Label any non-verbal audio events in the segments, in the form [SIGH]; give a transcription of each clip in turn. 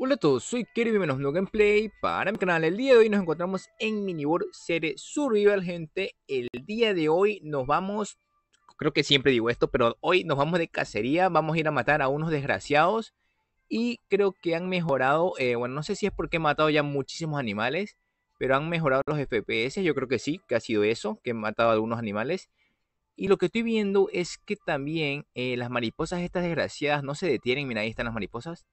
Hola a todos, soy Kerry, bienvenidos a un gameplay para mi canal. El día de hoy nos encontramos en Minibor Serie Survival, gente. El día de hoy nos vamos, creo que siempre digo esto, pero hoy nos vamos de cacería, vamos a ir a matar a unos desgraciados. Y creo que han mejorado, eh, bueno, no sé si es porque he matado ya muchísimos animales, pero han mejorado los FPS, yo creo que sí, que ha sido eso, que he matado a algunos animales. Y lo que estoy viendo es que también eh, las mariposas estas desgraciadas no se detienen, mira, ahí están las mariposas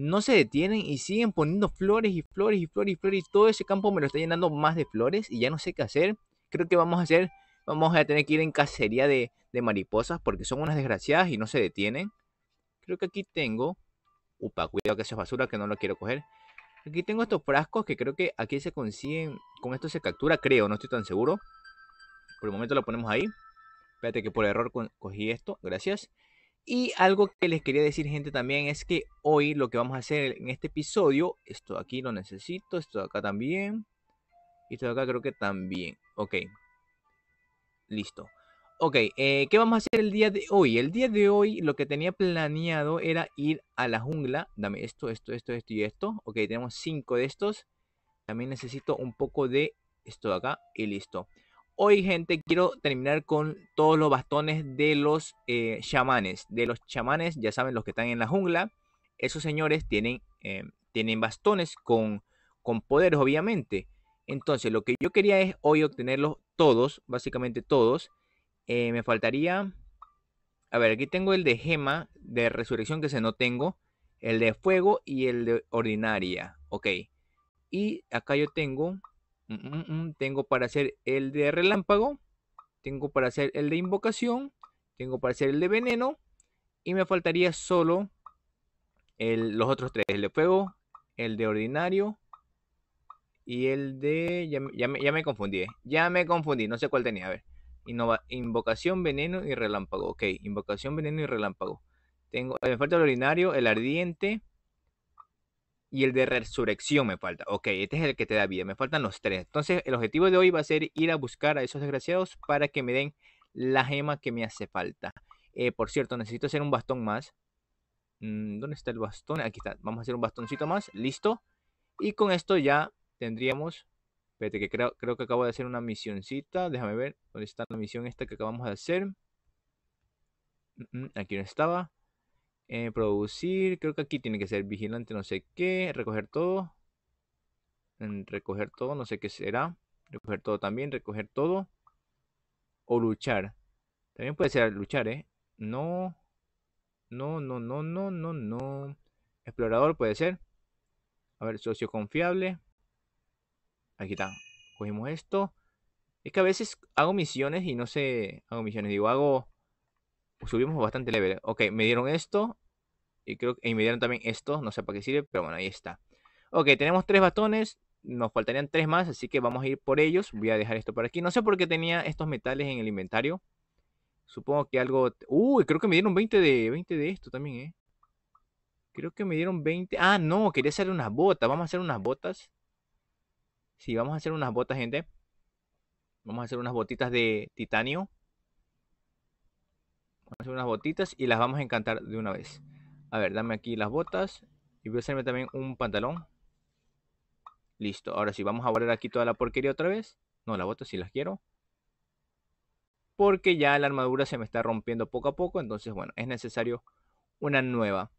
no se detienen y siguen poniendo flores y flores y flores y flores y todo ese campo me lo está llenando más de flores y ya no sé qué hacer. Creo que vamos a hacer, vamos a tener que ir en cacería de, de mariposas porque son unas desgraciadas y no se detienen. Creo que aquí tengo, upa, cuidado que eso es basura que no lo quiero coger. Aquí tengo estos frascos que creo que aquí se consiguen, con esto se captura, creo, no estoy tan seguro. Por el momento lo ponemos ahí. Espérate que por error cogí esto, gracias. Y algo que les quería decir, gente, también es que hoy lo que vamos a hacer en este episodio, esto aquí lo necesito, esto de acá también, y esto de acá creo que también. Ok, listo. Ok, eh, ¿qué vamos a hacer el día de hoy? El día de hoy lo que tenía planeado era ir a la jungla. Dame esto, esto, esto, esto y esto. Ok, tenemos cinco de estos. También necesito un poco de esto de acá y listo. Hoy, gente, quiero terminar con todos los bastones de los eh, chamanes. De los chamanes, ya saben, los que están en la jungla. Esos señores tienen, eh, tienen bastones con, con poderes, obviamente. Entonces, lo que yo quería es hoy obtenerlos todos, básicamente todos. Eh, me faltaría... A ver, aquí tengo el de gema de resurrección que se no tengo. El de fuego y el de ordinaria. Ok. Y acá yo tengo tengo para hacer el de relámpago, tengo para hacer el de invocación, tengo para hacer el de veneno y me faltaría solo los otros tres, el de fuego, el de ordinario y el de... Ya, me, me confundí, ¿eh? ya me confundí, no sé cuál tenía, a ver. invocación, veneno y relámpago. Ok, invocación, veneno y relámpago. Tengo, me falta el ordinario, el ardiente, y el de resurrección me falta. Ok, este es el que te da vida, me faltan los tres. Entonces el objetivo de hoy va a ser ir a buscar a esos desgraciados para que me den la gema que me hace falta. Eh, por cierto, necesito hacer un bastón más. Mm, ¿Dónde está el bastón? Aquí está. Vamos a hacer un bastoncito más. Listo. Y con esto ya tendríamos... Espérate que creo, creo que acabo de hacer una misioncita. Déjame ver. ¿Dónde está la misión esta que acabamos de hacer? Mm, mm, aquí no estaba. Eh, producir, creo que aquí tiene que ser vigilante, no sé qué. Recoger todo. recoger todo, no sé qué será. Recoger todo también, recoger todo. O luchar. También puede ser luchar, ¿eh? No. No, no, no, no, no, no. Explorador puede ser. A ver, socio confiable. Aquí está. Cogimos esto. Es que a veces hago misiones y no sé. Hago misiones, digo, hago subimos bastante level. ¿eh? Ok, me dieron esto. Y creo que me dieron también esto. No sé para qué sirve, pero bueno, ahí está. Ok, tenemos tres batones Nos faltarían tres más, así que vamos a ir por ellos. Voy a dejar esto por aquí. No sé por qué tenía estos metales en el inventario. Supongo que algo... Uy, creo que me dieron 20 de, 20 de esto también, ¿eh? Creo que me dieron 20... Ah, no, quería hacer unas botas. Vamos a hacer unas botas. Sí, vamos a hacer unas botas, gente. Vamos a hacer unas botitas de titanio hacer unas botitas y las vamos a encantar de una vez. A ver, dame aquí las botas. Y voy a hacerme también un pantalón. Listo, ahora sí, vamos a borrar aquí toda la porquería otra vez. No, las botas sí las quiero. Porque ya la armadura se me está rompiendo poco a poco. Entonces, bueno, es necesario una nueva.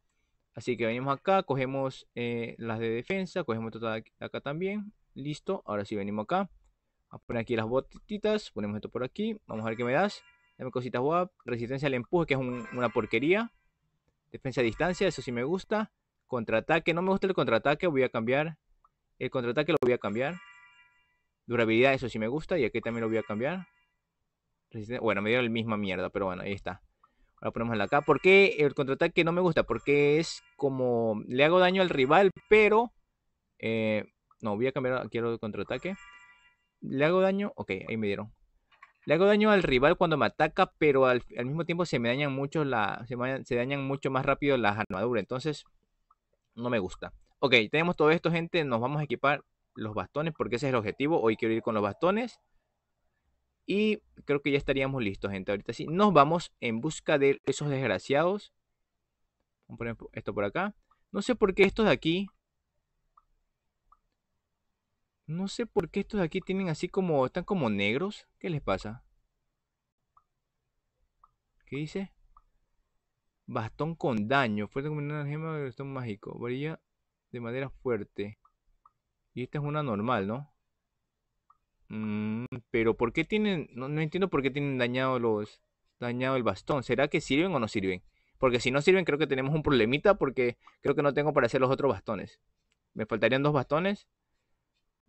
Así que venimos acá, cogemos eh, las de defensa, cogemos todas acá también. Listo, ahora sí venimos acá. Vamos a poner aquí las botitas, ponemos esto por aquí. Vamos a ver qué me das. Dame cositas guapas, Resistencia al empuje, que es una porquería. Defensa a distancia, eso sí me gusta. Contraataque, no me gusta el contraataque, voy a cambiar. El contraataque lo voy a cambiar. Durabilidad, eso sí me gusta. Y aquí también lo voy a cambiar. bueno, me dieron la misma mierda, pero bueno, ahí está. Ahora ponemos la acá. ¿Por qué el contraataque no me gusta? Porque es como le hago daño al rival, pero... Eh, no, voy a cambiar, quiero el contraataque. Le hago daño. Ok, ahí me dieron. Le hago daño al rival cuando me ataca, pero al, mismo tiempo se me dañan mucho la, se dañan mucho más rápido las armaduras. Entonces, no me gusta. Ok, tenemos todo esto, gente. Nos vamos a equipar los bastones porque ese es el objetivo. Hoy quiero ir con los bastones. Y creo que ya estaríamos listos, gente. Ahorita sí, nos vamos en busca de esos desgraciados. Vamos a poner esto por acá. No sé por qué estos de aquí no sé por qué estos de aquí tienen así como, están como negros. ¿Qué les pasa? ¿Qué dice? Bastón con daño. Fuerte como una gema de bastón mágico. Varilla de madera fuerte. Y esta es una normal, ¿no? Mm, pero ¿por qué tienen...? No, no, entiendo por qué tienen dañado los... Dañado el bastón. ¿Será que sirven o no sirven? Porque si no sirven creo que tenemos un problemita porque creo que no tengo para hacer los otros bastones. Me faltarían dos bastones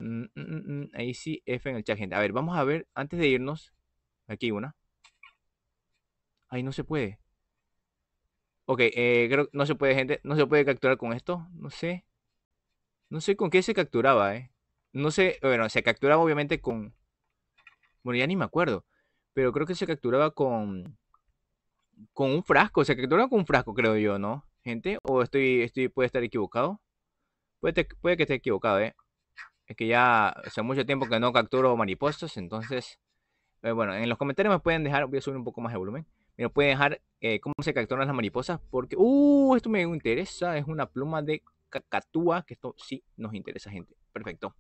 Mm, mm, mm, ahí sí, F en el chat, gente. A ver, vamos a ver, antes de irnos. Aquí una. Ahí no se puede. Ok, eh, creo que no se puede, gente. No se puede capturar con esto. No sé. No sé con qué se capturaba, eh. No sé, bueno, se capturaba obviamente con... Bueno, ya ni me acuerdo. Pero creo que se capturaba con... Con un frasco. Se capturaba con un frasco, creo yo, ¿no? Gente, o estoy, estoy puede estar equivocado. puede que esté equivocado, eh. Es que ya hace mucho tiempo que no capturo mariposas, entonces, eh, bueno, en los comentarios me pueden dejar, voy a subir un poco más de volumen, me pueden dejar eh, cómo se capturan las mariposas, porque, uh, esto me interesa, es una pluma de cacatúa, que esto sí nos interesa, gente. Perfecto.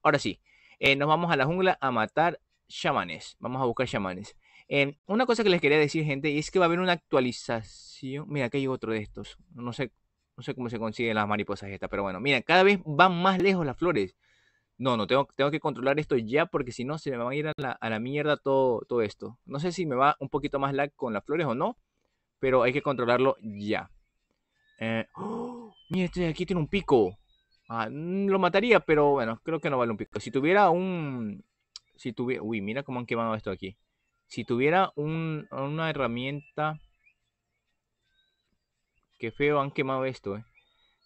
Ahora sí, eh, nos vamos a la jungla a matar chamanes, vamos a buscar chamanes. una cosa que les quería decir, gente, es que va a haber una actualización. Mira, aquí hay otro de estos. No sé, no sé cómo se consiguen las mariposas estas, pero bueno, mira, cada vez van más lejos las flores no, no, tengo, que controlar esto ya porque si no se me va a ir a la, mierda todo, esto. No sé si me va un poquito más lag con las flores o no, pero hay que controlarlo ya. Eh, ¡oh! Mira, este de aquí tiene un pico. Ah, mm, lo mataría, pero bueno, creo que no vale un pico. Si tuviera un... Si tuviera... Uy, mira cómo han quemado esto aquí. Si tuviera una herramienta... Qué feo han quemado esto, eh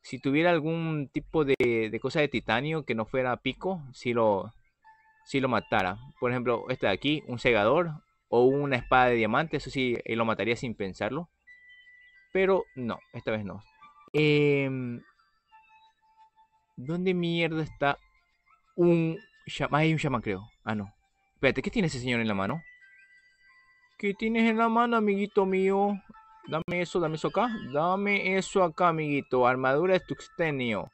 si tuviera algún tipo de, cosa de titanio que no fuera pico, si lo, si lo matara. Por ejemplo, este de aquí, un segador o una espada de diamante, eso sí, eh, lo mataría sin pensarlo. Pero no, esta vez no. Em, ¿Dónde mierda está un shaman? Ah, hay un shaman, creo. Ah, no. Espérate, ¿qué tiene ese señor en la mano? ¿Qué tienes en la mano, amiguito mío? Dame eso, dame eso acá. Dame eso acá, amiguito. Armadura de tuxtenio.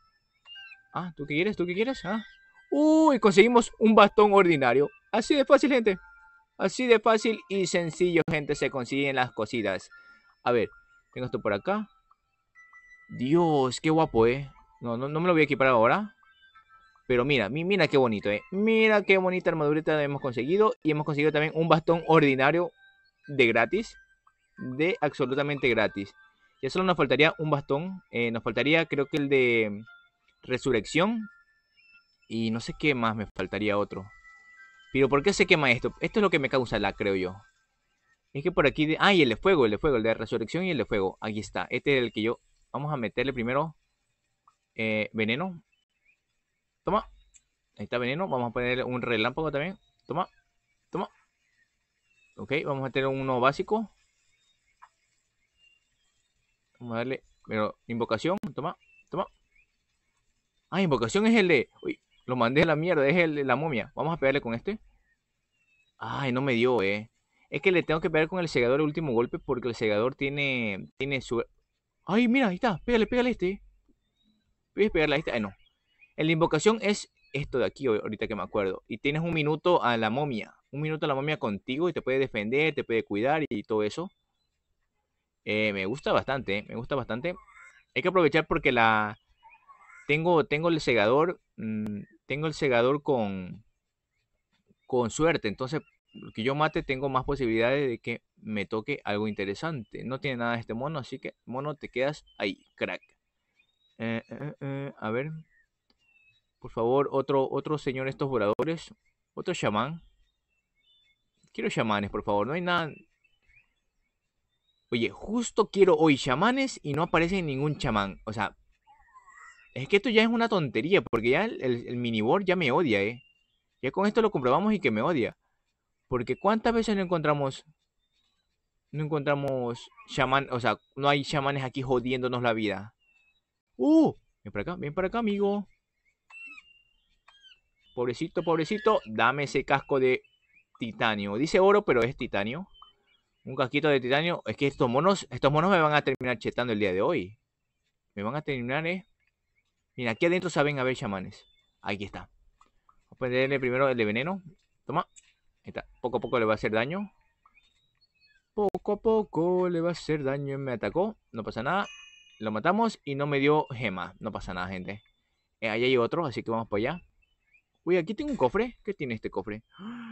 Ah, ¿tú qué quieres? ¿Tú qué quieres? Ah. Uy, conseguimos un bastón ordinario. Así de fácil, gente. Así de fácil y sencillo, gente. Se consiguen las cositas. A ver, tengo esto por acá. Dios, qué guapo, eh. No, no, no me lo voy a equipar ahora. Pero mira, mira qué bonito, eh. Mira qué bonita armadurita hemos conseguido. Y hemos conseguido también un bastón ordinario de gratis de absolutamente gratis. Ya solo nos faltaría un bastón. Eh, nos faltaría creo que el de mm, resurrección. Y no sé qué más me faltaría otro. Pero ¿por qué se quema esto? Esto es lo que me causa la, creo yo. Es que por aquí... De... Ah, el de fuego, el de fuego, el de resurrección y el de fuego. Aquí está. Este es el que yo... Vamos a meterle primero eh, veneno. Toma. Ahí está veneno. Vamos a ponerle un relámpago también. Toma. Toma. Ok, vamos a tener uno básico. Vamos a darle. Pero, invocación, toma, toma. Ah, invocación es el de. Uy, lo mandé a la mierda, es el de la momia. Vamos a pegarle con este. Ay, no me dio, eh. Es que le tengo que pegar con el segador el último golpe porque el segador tiene. Tiene su. Ay, mira, ahí está. Pégale, pégale este. Puedes pegarle a este. Ay, no. La invocación es esto de aquí, ahorita que me acuerdo. Y tienes un minuto a la momia. Un minuto a la momia contigo y te puede defender, te puede cuidar y todo eso. Eh, me gusta bastante, me gusta bastante. Hay que aprovechar porque la... Tengo, tengo el segador, mm, tengo el segador con, con suerte, entonces que yo mate tengo más posibilidades de que me toque algo interesante. No tiene nada este mono, así que mono te quedas ahí, crack. Eh, eh, a ver. Por favor, otro, otro señor estos voladores. Otro chamán. Quiero chamanes, por favor. No hay nada. Oye, justo quiero hoy chamanes y no aparece ningún chamán. O sea, es que esto ya es una tontería, porque ya el, el, board ya me odia, ¿eh? Ya con esto lo comprobamos y que me odia. Porque ¿cuántas veces no encontramos... No encontramos chamán, o sea, no hay chamanes aquí jodiéndonos la vida. ¡Uh! Ven para acá, ven para acá, amigo. Pobrecito, pobrecito, dame ese casco de titanio. Dice oro, pero es titanio. Un casquito de titanio. Es que estos monos, estos monos me van a terminar chetando el día de hoy. Me van a terminar, eh. Mira, aquí adentro saben haber chamanes. Aquí está. Vamos a ponerle primero el de veneno. Toma. Ahí está. Poco a poco le va a hacer daño. Poco a poco le va a hacer daño. Me atacó. No pasa nada. Lo matamos y no me dio gema. No pasa nada, gente. Eh, ahí hay otro, así que vamos para allá. Uy, aquí tengo un cofre. ¿Qué tiene este cofre? ¡Ah!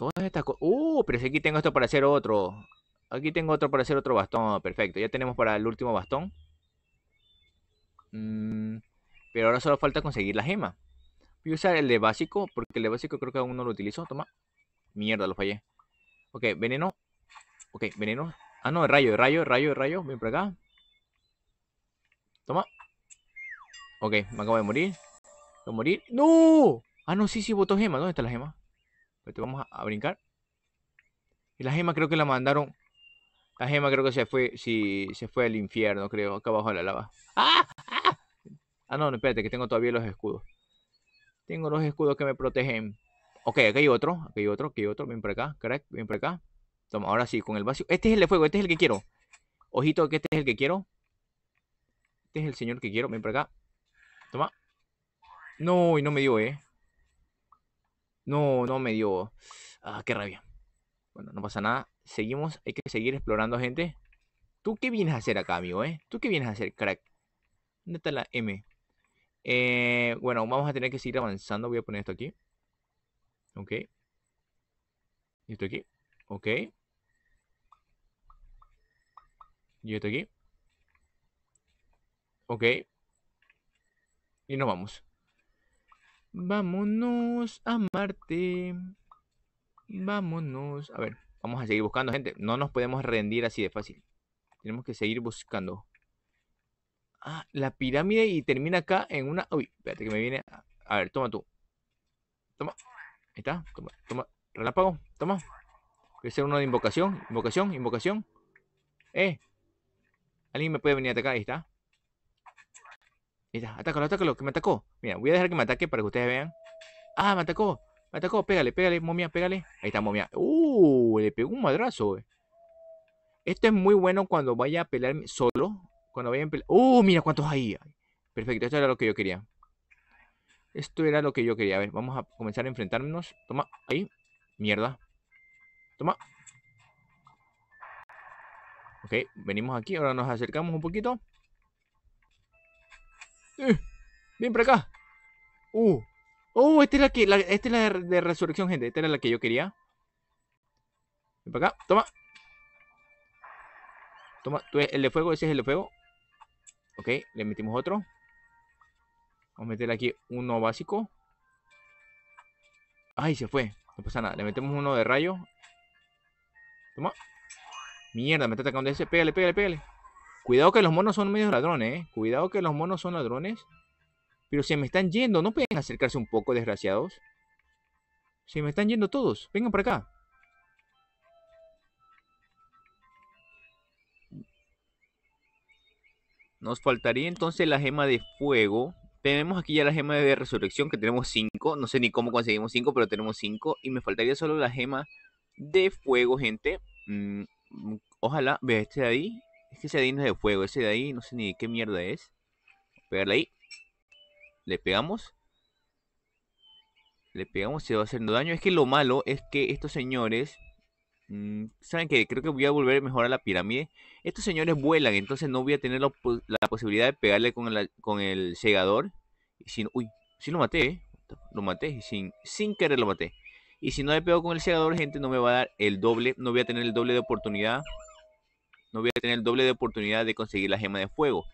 Todas estas cosas. Uh, pero si aquí tengo esto para hacer otro. Aquí tengo otro para hacer otro bastón. Oh, perfecto. Ya tenemos para el último bastón. Mm, pero ahora solo falta conseguir la gema. Voy a usar el de básico. Porque el de básico creo que aún no lo utilizo. Toma. Mierda, lo fallé. Ok, veneno. Ok, veneno. Ah, no, rayo, rayo, rayo, rayo. Ven por acá. Toma. Ok, me acabo de morir. Voy a morir. ¡No! Ah, no, sí, sí, botó gema. ¿Dónde está la gema? vamos a, brincar. Y la gema creo que la mandaron. La gema creo que se fue. si se fue al infierno, creo. Acá abajo de la lava. ¡Ah! ah no, espérate, que tengo todavía los escudos. Tengo los escudos que me protegen. Ok, aquí hay otro, aquí hay otro, aquí hay otro. Ven para acá, crack, ven para acá. Toma, ahora sí, con el vacío. Este es el de fuego, este es el que quiero. Ojito que este es el que quiero. Este es el señor que quiero. Ven para acá. Toma. No, y no me dio, eh. No, no me dio. Ah, qué rabia. Bueno, no pasa nada. Seguimos, hay que seguir explorando, gente. ¿Tú qué vienes a hacer acá, amigo, eh? ¿Tú qué vienes a hacer, crack? ¿Dónde está la M? Eh, bueno, vamos a tener que seguir avanzando. Voy a poner esto aquí. Ok. Y esto aquí. Ok. Y esto aquí. Ok. Y nos vamos. Vámonos a Marte. Vámonos. A ver, vamos a seguir buscando, gente. No nos podemos rendir así de fácil. Tenemos que seguir buscando. Ah, la pirámide y termina acá en una... Uy, espérate que me viene... A ver, toma tú. Toma. Ahí está. Toma, toma. Toma. Voy a hacer uno de invocación. Invocación, invocación. Eh. ¿Alguien me puede venir a atacar? Ahí está. Mira, atácalo, atácalo, que me atacó. Mira, voy a dejar que me ataque para que ustedes vean. Ah, me atacó, me atacó. Pégale, pégale, momia, pégale. Ahí está, momia. Uh, le pegó un madrazo, Esto es muy bueno cuando vaya a pelear solo. Cuando vaya a pelear. ¡Uh! Mira cuántos hay. Perfecto, esto era lo que yo quería. Esto era lo que yo quería. A ver, vamos a comenzar a enfrentarnos. Toma, ahí. Mierda. Toma. Ok, venimos aquí. Ahora nos acercamos un poquito. Eh, ¡Ven para acá! ¡Uh! ¡Oh! Esta es la, que, esta es la de, resurrección, gente. Esta era la que yo quería. Ven para acá. Toma. Toma. Tú, el de fuego. Ese es el de fuego. Ok. Le metimos otro. Vamos a meter aquí uno básico. ¡Ay! Se fue. No pasa nada. Le metemos uno de rayo. Toma. Mierda, me está atacando ese. Pégale, pégale, pégale. Cuidado que los monos son medio ladrones, ¿eh? Cuidado que los monos son ladrones. Pero se me están yendo. ¿No pueden acercarse un poco, desgraciados? Se me están yendo todos. Vengan para acá. Nos faltaría entonces la gema de fuego. Tenemos aquí ya la gema de resurrección, que tenemos 5. No sé ni cómo conseguimos 5, pero tenemos 5. Y me faltaría solo la gema de fuego, gente. Mm, ojalá, vea este de ahí. Es que ese de es de fuego, ese de ahí no sé ni qué mierda es. Pegarle ahí. Le pegamos. Le pegamos, se va haciendo daño. Es que lo malo es que estos señores... Mm, ¿Saben que Creo que voy a volver mejor a la pirámide. Estos señores vuelan, entonces no voy a tener la, posibilidad de pegarle con, el segador. Y uy, si lo maté, eh. Lo maté, sin, sin querer lo maté. Y si no le pego con el segador, gente, no me va a dar el doble, no voy a tener el doble de oportunidad no voy a tener el doble de oportunidad de conseguir la gema de fuego.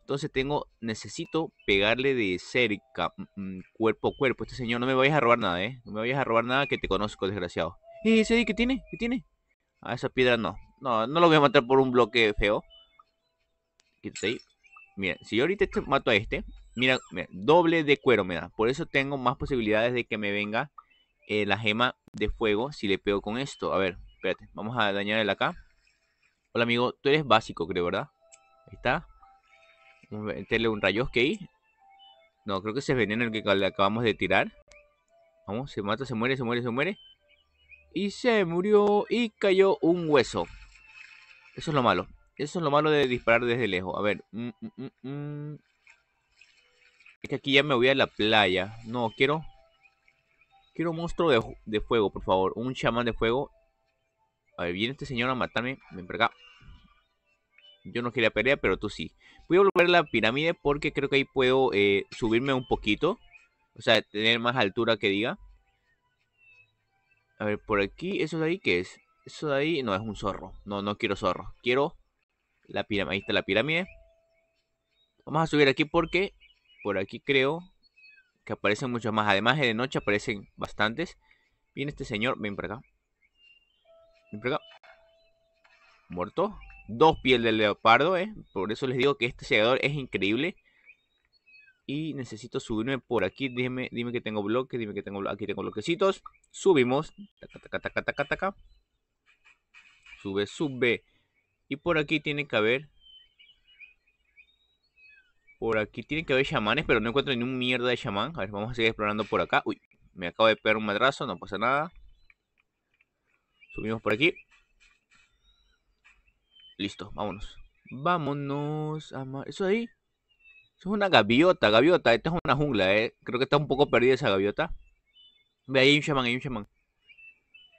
Entonces tengo, necesito pegarle de cerca, mm, mm, cuerpo a cuerpo. Este señor, no me vayas a robar nada, ¿eh? No me vayas a robar nada que te conozco, desgraciado. ¿Y ese qué tiene? ¿Qué tiene? A ah, esa piedra no. No, no lo voy a matar por un bloque feo. Quítate Mira, si yo ahorita este, mato a este, mira, doble de cuero me da. Por eso tengo más posibilidades de que me venga eh, la gema de fuego si le pego con esto. A ver, espérate, vamos a dañarle acá. Hola amigo, tú eres básico, creo, ¿verdad? Ahí está. Vamos a meterle un rayo que No, creo que ese es veneno el que acabamos de tirar. Vamos, se mata, se muere, se muere, se muere. Y se murió y cayó un hueso. Eso es lo malo. Eso es lo malo de disparar desde lejos. A ver. Mm, mm, mm, es que aquí ya me voy a la playa. No, quiero... Quiero un monstruo de, de fuego, por favor. Un chamán de fuego a ver, viene este señor a matarme. Ven por acá. Yo no quería pelear, pero tú sí. Voy a volver a la pirámide porque creo que ahí puedo eh, subirme un poquito. O sea, tener más altura que diga. A ver, por aquí, eso de ahí, ¿qué es? Eso de ahí, no, es un zorro. No, no quiero zorro. Quiero la pirámide. Ahí está la pirámide. Vamos a subir aquí porque por aquí creo que aparecen muchos más. Además de noche aparecen bastantes. Viene este señor, ven para acá. Muerto. Dos pieles de leopardo, ¿eh? Por eso les digo que este llegador es increíble. Y necesito subirme por aquí. Dime, dime que tengo bloque. Dime que tengo Aquí tengo bloquecitos. Subimos. Sube, sube. Y por aquí tiene que haber. Por aquí tiene que haber chamanes, pero no encuentro un mierda de chamán. A ver, vamos a seguir explorando por acá. Uy, me acabo de pegar un madrazo, no pasa nada. Subimos por aquí. Listo, vámonos. Vámonos. A ¿Eso ahí? Eso es una gaviota, gaviota. Esta es una jungla, eh. Creo que está un poco perdida esa gaviota. Ve, ahí hay un shaman, hay un shaman.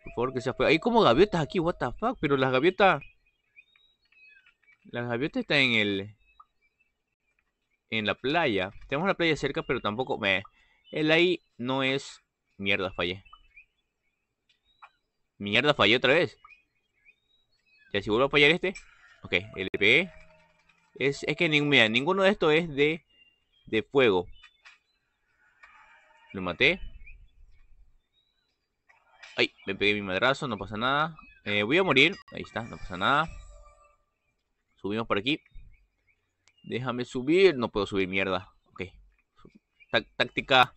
Por favor, que se fue. Hay como gaviotas aquí, what the fuck. Pero las gaviotas... Las gaviotas están en el... En la playa. Tenemos la playa cerca, pero tampoco... me El ahí no es... Mierda, fallé. Mierda, fallé otra vez. Ya, si vuelvo a fallar este. Ok, LP. E. Es, es que ninguno de estos es de, de fuego. Lo maté. Ay, me pegué mi madrazo, no pasa nada. Eh, voy a morir. Ahí está, no pasa nada. Subimos por aquí. Déjame subir. No puedo subir, mierda. Ok. Táctica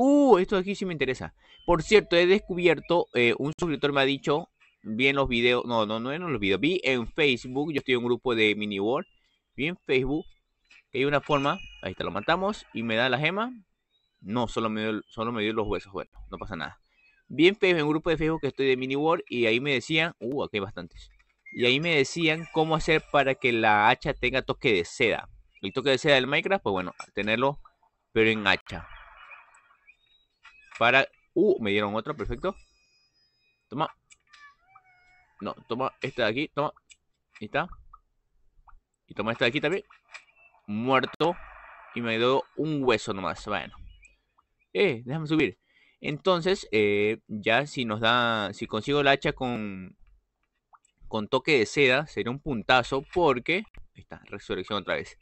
Uh, esto aquí sí me interesa. Por cierto, he descubierto, eh, un suscriptor me ha dicho, vi en los videos, no, no, no en los videos, vi en Facebook, yo estoy en un grupo de mini world, vi en Facebook hay una forma, ahí está, lo matamos y me da la gema. No, solo me dio, solo me dio los huesos, bueno, no pasa nada. Vi en Facebook, en un grupo de Facebook que estoy de mini world y ahí me decían, uh, aquí hay bastantes. Y ahí me decían cómo hacer para que la hacha tenga toque de seda. El toque de seda del Minecraft, pues bueno, tenerlo, pero en hacha. Para... Uh, me dieron otro. perfecto. Toma. No, toma esta de aquí, toma. Ahí está. Y toma esta de aquí también. Muerto. Y me dio un hueso nomás. Bueno. Eh, déjame subir. Entonces, eh, ya si nos da... Si consigo el hacha con... Con toque de seda, sería un puntazo porque... Ahí está, resurrección otra vez.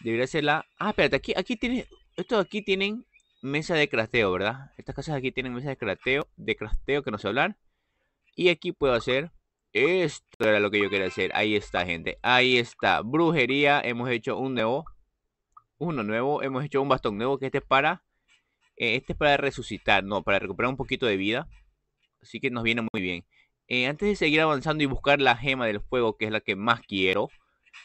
Debería ser la... Ah, espérate, aquí, aquí tiene... Estos aquí tienen mesa de crafteo, ¿verdad? Estas casas aquí tienen mesa de crafteo, de crafteo que no sé hablar. Y aquí puedo hacer esto era lo que yo quería hacer. Ahí está, gente. Ahí está. Brujería. Hemos hecho un nuevo. Uno nuevo. Hemos hecho un bastón nuevo. Que este es para. Eh, este es para resucitar. No, para recuperar un poquito de vida. Así que nos viene muy bien. Eh, antes de seguir avanzando y buscar la gema del fuego, que es la que más quiero.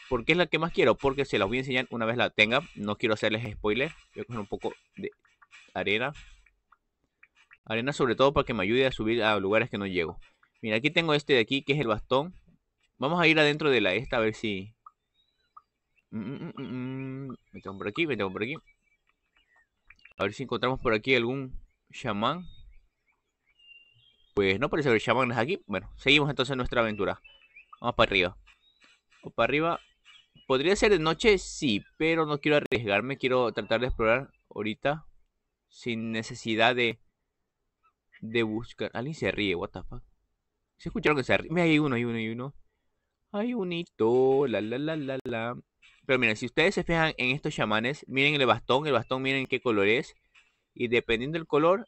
¿Por qué es la que más quiero? Porque se las voy a enseñar una vez la tenga. No quiero hacerles spoiler. Voy a coger un poco de arena. Arena sobre todo para que me ayude a subir a lugares que no llego. Mira, aquí tengo este de aquí, que es el bastón. Vamos a ir adentro de la esta a ver si... Mm, mm, mm, me tengo por aquí, me tengo por aquí. A ver si encontramos por aquí algún chamán. Pues no parece haber chamanes aquí. Bueno, seguimos entonces nuestra aventura. Vamos para arriba. O para arriba. ¿Podría ser de noche? Sí, pero no quiero arriesgarme. Quiero tratar de explorar ahorita sin necesidad de, de buscar. Alguien se ríe, what the fuck. ¿Se escucharon que se ríe? Mira, hay uno, hay uno, hay uno. Hay unito, la la la la la. Pero miren, si ustedes se fijan en estos chamanes, miren el bastón, el bastón, miren qué color es. Y dependiendo del color.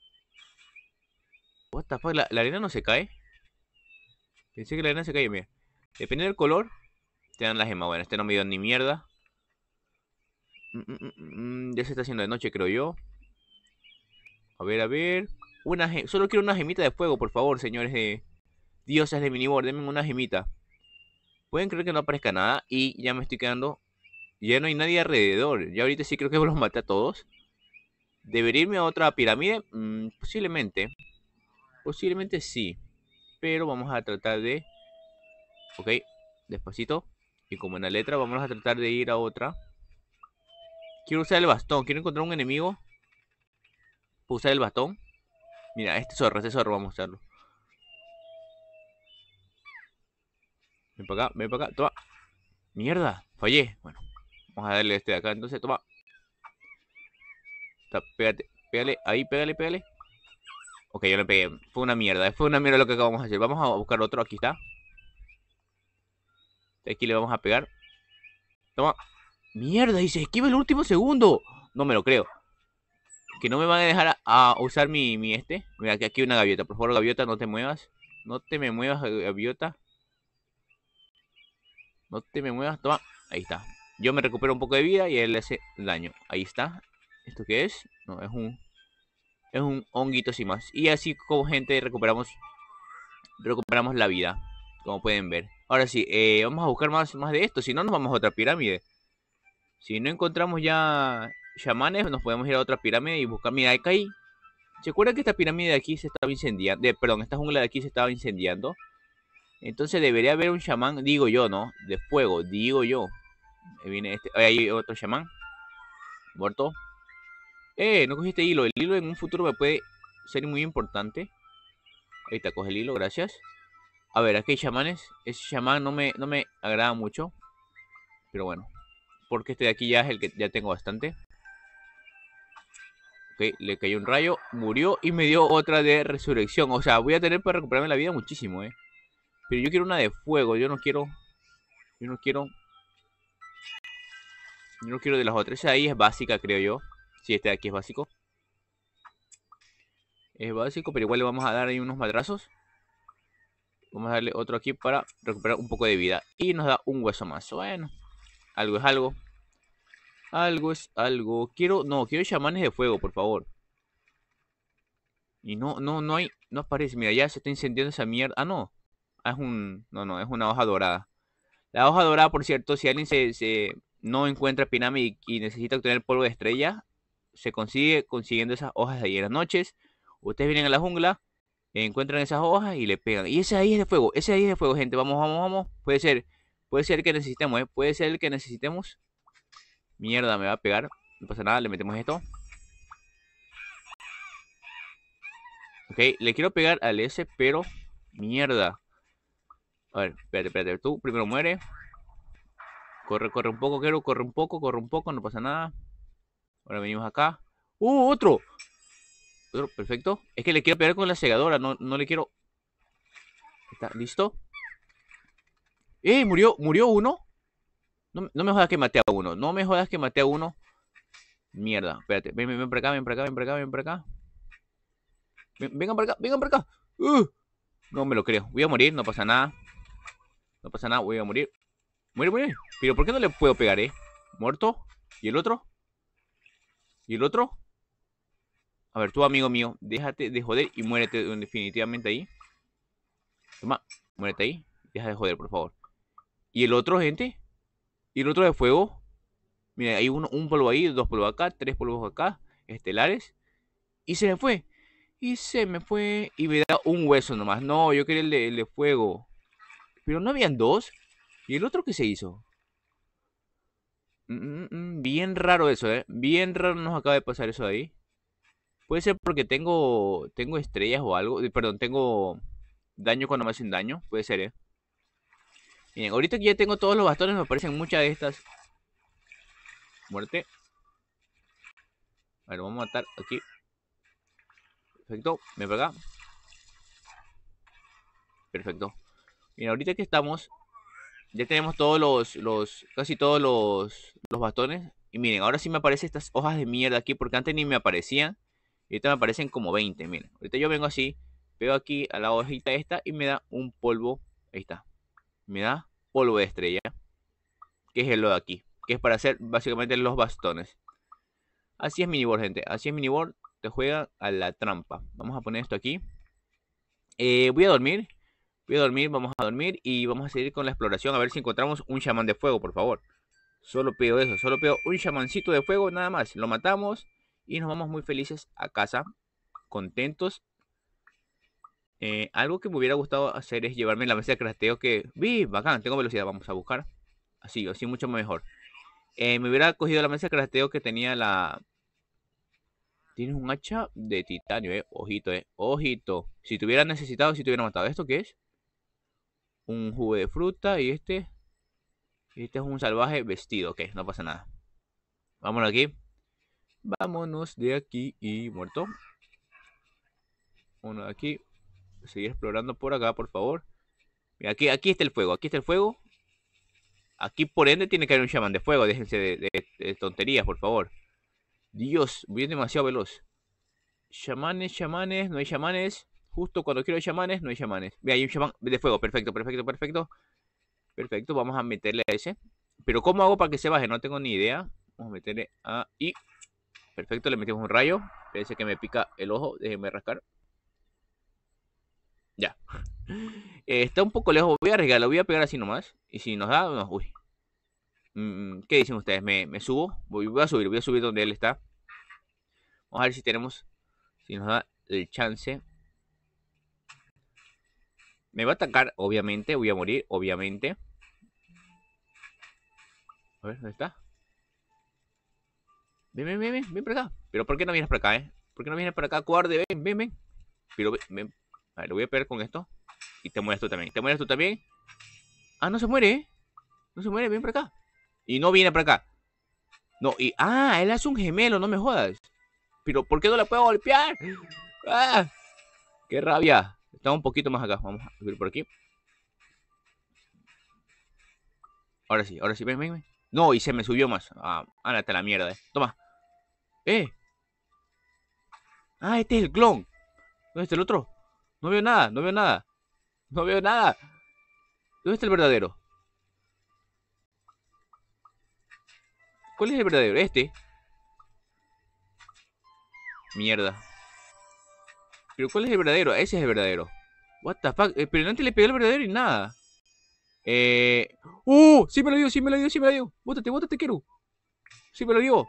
What the fuck, la, arena no se cae. Pensé que la arena se cae, mira. Dependiendo del color, te dan la gema. Bueno, este no me dio ni mierda. Mm, mm, mm, ya se está haciendo de noche, creo yo. A ver, a ver. Una Solo quiero una gemita de fuego, por favor, señores de... Dioses de Minibor, denme una gemita. Pueden creer que no aparezca nada y ya me estoy quedando... Ya no hay nadie alrededor. Ya ahorita sí creo que [LAUGHS] los maté a todos. ¿Debería irme a otra pirámide? Mm, posiblemente. Posiblemente sí. Pero vamos a tratar de... Ok, despacito. Y como en la letra, vamos a tratar de ir a otra. Quiero usar el bastón. Quiero encontrar un enemigo Puedo el bastón. Mira, este zorro, este zorro, vamos a usarlo. Ven para acá, ven para acá, toma. Mierda, fallé. Bueno, vamos a darle este de acá, entonces, toma. pégate, pégale, ahí, pégale, pégale. Ok, yo le pegué. Fue una mierda, fue una mierda lo que acabamos de hacer. Vamos a buscar otro, aquí está. Aquí le vamos a pegar. Toma. Mierda, y se esquiva el último segundo. No me lo creo que no me van a dejar a, usar mi, este. Mira, aquí, hay una gaviota. Por favor, gaviota, no te muevas. No te me muevas, gaviota. No te me muevas, toma. Ahí está. Yo me recupero un poco de vida y él le hace daño. Ahí está. ¿Esto qué es? No, es un... Es un honguito sin más. Y así como gente recuperamos... Recuperamos la vida. Como pueden ver. Ahora sí, eh, vamos a buscar más, más de esto. Si no, nos vamos a otra pirámide. Si no encontramos ya chamanes, nos podemos ir a otra pirámide y buscar. Mira, acá hay. ¿Se acuerdan que esta pirámide de aquí se estaba incendiando? De, perdón, esta jungla de aquí se estaba incendiando. Entonces debería haber un chamán, digo yo, ¿no? De fuego, digo yo. Ahí viene este. hay otro chamán. Muerto. Eh, no cogiste hilo. El hilo en un futuro me puede ser muy importante. Ahí está, coge el hilo, gracias. A ver, aquí hay chamanes. Ese chamán no me, no me agrada mucho. Pero bueno. Porque este de aquí ya es el que ya tengo bastante que le cayó un rayo, murió y me dio otra de resurrección. O sea, voy a tener para recuperarme la vida muchísimo, eh. Pero yo quiero una de fuego, yo no quiero... Yo no quiero... Yo no quiero de las otras. Esa ahí es básica, creo yo. si este de aquí es básico. Es básico, pero igual le vamos a dar ahí unos madrazos. Vamos a darle otro aquí para recuperar un poco de vida. Y nos da un hueso más. Bueno, algo es algo. Algo es algo. Quiero, no, quiero chamanes de fuego, por favor. Y no, no, no hay, no aparece. Mira, ya se está incendiando esa mierda. Ah, no. Ah, es un, no, no, es una hoja dorada. La hoja dorada, por cierto, si alguien se, se no encuentra pinami y, necesita obtener polvo de estrella, se consigue consiguiendo esas hojas de ayer las noches. Ustedes vienen a la jungla, encuentran esas hojas y le pegan. Y ese ahí es de fuego, ese ahí es de fuego, gente. Vamos, vamos, vamos. Puede ser, puede ser que necesitemos, ¿eh? puede ser el que necesitemos. Mierda, me va a pegar. No pasa nada, le metemos esto. Ok, le quiero pegar al S, pero... Mierda. A ver, espérate, espérate. Tú primero muere. Corre, corre un poco, quiero. Corre un poco, corre un poco. No pasa nada. Ahora venimos acá. ¡Uh, otro! Otro, perfecto. Es que le quiero pegar con la segadora. No, no le quiero... ¿Está listo? ¡Eh, murió! ¿Murió uno? No, me jodas que maté a uno. No me jodas que maté a uno. Mierda, espérate. Ven, ven, ven para acá, ven para acá, ven para acá, ven para acá. vengan para acá, vengan para acá. ¡Uh! no me lo creo. Voy a morir, no pasa nada. No pasa nada, voy a morir. Muere, muere. Pero ¿por qué no le puedo pegar, eh? ¿Muerto? ¿Y el otro? ¿Y el otro? A ver, tú, amigo mío, déjate de joder y muérete definitivamente ahí. Toma, muérete ahí. Deja de joder, por favor. ¿Y el otro, gente? Y el otro de fuego, mira, hay un polvo ahí, dos polvos acá, tres polvos acá, estelares. Y se me fue. Y se me fue. Y me da un hueso nomás. No, yo quería el de, el fuego. Pero no habían dos. ¿Y el otro qué se hizo? Mm, mm, mm, bien raro eso, ¿eh? Bien raro nos acaba de pasar eso ahí. Puede ser porque tengo tengo estrellas o algo. Eh, perdón, tengo daño cuando me hacen daño. Puede ser, ¿eh? Miren, ahorita que ya tengo todos los bastones, me aparecen muchas de estas. Muerte. A ver, vamos a matar aquí. Perfecto, me pega. Perfecto. Miren, ahorita que estamos, ya tenemos todos los, los casi todos los, los bastones. Y miren, ahora sí me aparecen estas hojas de mierda aquí, porque antes ni me aparecían. Y ahorita me aparecen como 20, miren. Ahorita yo vengo así, pego aquí a la hojita esta y me da un polvo. Ahí está me da polvo de estrella, que es el lo de aquí, que es para hacer básicamente los bastones. Así es miniboard, gente. Así es miniboard. Te juega a la trampa. Vamos a poner esto aquí. Eh, voy a dormir. Voy a dormir, vamos a dormir y vamos a seguir con la exploración a ver si encontramos un chamán de fuego, por favor. Solo pido eso, solo pido un chamancito de fuego, nada más. Lo matamos y nos vamos muy felices a casa, contentos eh, algo que me hubiera gustado hacer es llevarme la mesa de crafteo que vi, bacán, tengo velocidad, vamos a buscar. Así, así mucho mejor. Eh, me hubiera cogido la mesa de crafteo que tenía la... Tiene un hacha de titanio, eh. Ojito, eh. Ojito. Si te hubiera necesitado, si te hubiera matado. ¿Esto qué es? Un jugo de fruta y este... Este es un salvaje vestido. Ok, no pasa nada. Vámonos aquí. Vámonos de aquí y muerto. Uno de aquí, seguir explorando por acá, por favor. Mira, aquí, aquí está el fuego, aquí está el fuego. Aquí por ende tiene que haber un chamán de fuego, déjense de, tonterías, por favor. Dios, voy demasiado veloz. Chamanes, chamanes, no hay chamanes. Justo cuando quiero chamanes, no hay chamanes. Mira, hay un chamán de fuego, perfecto, perfecto, perfecto. Perfecto, vamos a meterle a ese. Pero ¿cómo hago para que se baje? No tengo ni idea. Vamos a meterle a... Perfecto, le metimos un rayo. Parece que me pica el ojo, déjenme rascar. Ya. [LAUGHS] Eh, está un poco lejos, voy a arriesgar, lo voy a pegar así nomás. Y si nos da, nos... Uy. Mm, ¿Qué dicen ustedes? ¿Me, subo? Voy, a subir, voy a subir donde él está. Vamos a ver si tenemos... Si nos da el chance. Me va a atacar, obviamente. Voy a morir, obviamente. A ver, ¿dónde está? Ven, ven, ven, ven, ven para acá. Pero ¿por qué no vienes para acá, eh? ¿Por qué no vienes para acá, cobarde? Ven, ven, ven. Pero ven. A ver, lo voy a pegar con esto. Y te mueres tú también. Te mueres tú también. Ah, no se muere, ¿eh? No se muere, viene para acá. Y no viene para acá. No, y... Ah, él hace un gemelo, no me jodas. Pero, ¿por qué no la puedo golpear? ¡Ah! ¡Qué rabia! Está un poquito más acá. Vamos a subir por aquí. Ahora sí, ahora sí, ven, ven, ven. No, y se me subió más. Ah, ándate a la mierda, eh. Toma. ¡Eh! Ah, este es el clon. ¿Dónde está el otro? No veo nada, no veo nada. No veo nada. ¿Dónde está el verdadero? ¿Cuál es el verdadero? Este. Mierda. ¿Pero cuál es el verdadero? Ese es el verdadero. What the fuck? Eh, pero antes le pegué el verdadero y nada. Eh... ¡Uh! Sí me lo dio, sí me lo dio, sí me lo dio. Bótate, bótate, quiero. Sí me lo dio.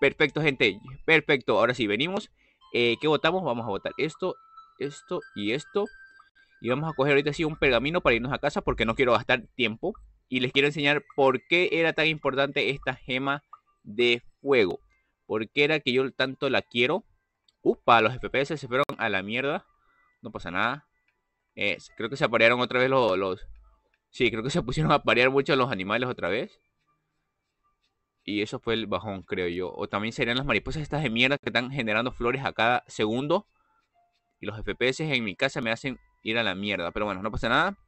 Perfecto, gente. Perfecto. Ahora sí, venimos. Eh, ¿Qué votamos? Vamos a votar esto esto y esto. Y vamos a coger ahorita así un pergamino para irnos a casa porque no quiero gastar tiempo. Y les quiero enseñar por qué era tan importante esta gema de fuego. Por qué era que yo tanto la quiero. Upa, los FPS se fueron a la mierda. No pasa nada. creo que se aparearon otra vez los, los... Sí, creo que se pusieron a aparear mucho los animales otra vez. Y eso fue el bajón, creo yo. O también serían las mariposas estas de mierda que están generando flores a cada segundo. Y los FPS en mi casa me hacen ir a la mierda. Pero bueno, no pasa nada.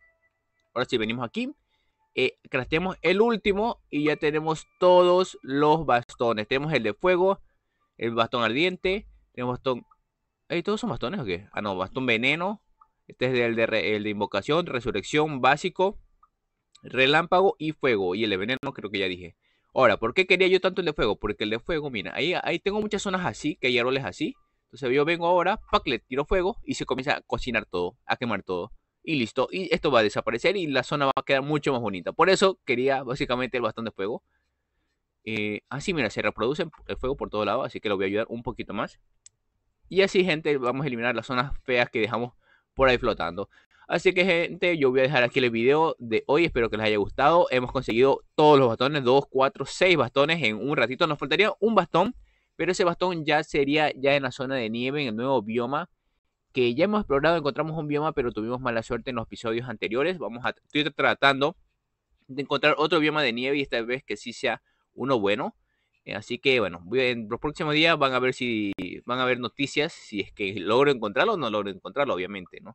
Ahora sí, venimos aquí. Eh, el último y ya tenemos todos los bastones. Tenemos el de fuego, el bastón ardiente, tenemos bastón... Ahí ¿eh, ¿Todos son bastones o qué? Ah, no, bastón veneno. Este es el de, el de invocación, resurrección, básico, relámpago y fuego. Y el de veneno creo que ya dije. Ahora, ¿por qué quería yo tanto el de fuego? Porque el de fuego, mira, ahí, ahí tengo muchas zonas así, que hay árboles así. Entonces yo vengo ahora, paclet, le tiro fuego y se comienza a cocinar todo, a quemar todo. Y listo, y esto va a desaparecer y la zona va a quedar mucho más bonita. Por eso quería básicamente el bastón de fuego. Eh, así, mira, se reproduce el fuego por todo lado, así que lo voy a ayudar un poquito más. Y así, gente, vamos a eliminar las zonas feas que dejamos por ahí flotando. Así que, gente, yo voy a dejar aquí el video de hoy. Espero que les haya gustado. Hemos conseguido todos los bastones, 2, 4, 6 bastones en un ratito. Nos faltaría un bastón pero ese bastón ya sería ya en la zona de nieve, en el nuevo bioma, que ya hemos explorado, encontramos un bioma, pero tuvimos mala suerte en los episodios anteriores. Vamos a, estoy tratando de encontrar otro bioma de nieve y esta vez que sí sea uno bueno. Eh, así que bueno, en los próximos días van a ver si van a ver noticias, si es que logro encontrarlo o no logro encontrarlo, obviamente, ¿no?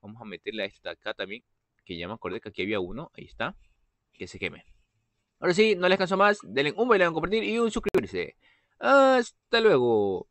Vamos a meterle a esta acá también, que ya me acordé que aquí había uno, ahí está, que se queme. Ahora sí, no les canso más, denle un like, compartir y un suscribirse. Hasta luego.